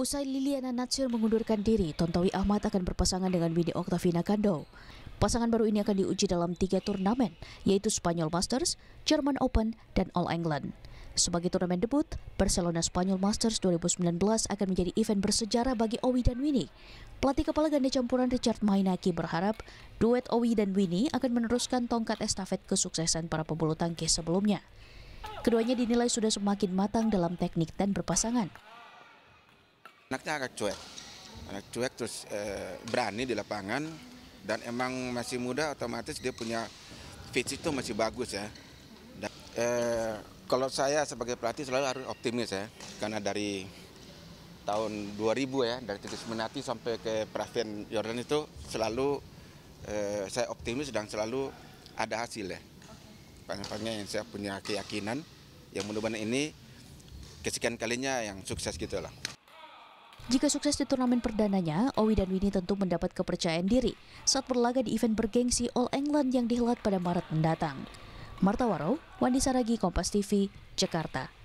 Usai Liliana Natsir mengundurkan diri, Tontowi Ahmad akan berpasangan dengan Winnie Octavina Kando. Pasangan baru ini akan diuji dalam tiga turnamen, yaitu Spanyol Masters, German Open, dan All England. Sebagai turnamen debut, Barcelona Spanyol Masters 2019 akan menjadi event bersejarah bagi Owi dan Winnie. Pelatih kepala ganda campuran Richard Mainaki berharap duet Owi dan Winnie akan meneruskan tongkat estafet kesuksesan para pebulu tangkis sebelumnya. Keduanya dinilai sudah semakin matang dalam teknik dan berpasangan. Anaknya agak cuek, anak cuek terus eh, berani di lapangan dan emang masih muda otomatis dia punya fisik itu masih bagus ya. Dan, eh, kalau saya sebagai pelatih selalu harus optimis ya, karena dari tahun 2000 ya, dari titik Menati sampai ke Praven Jordan itu selalu eh, saya optimis dan selalu ada hasil ya. banyak-banyak yang saya punya keyakinan, yang mudah-mudahan ini kesekian kalinya yang sukses gitu lah. Jika sukses di turnamen perdananya, Owi dan Winnie tentu mendapat kepercayaan diri saat berlaga di event bergengsi All England yang dihelat pada Maret mendatang. Marta Waro, Wandi Saragi, Kompas TV, Jakarta.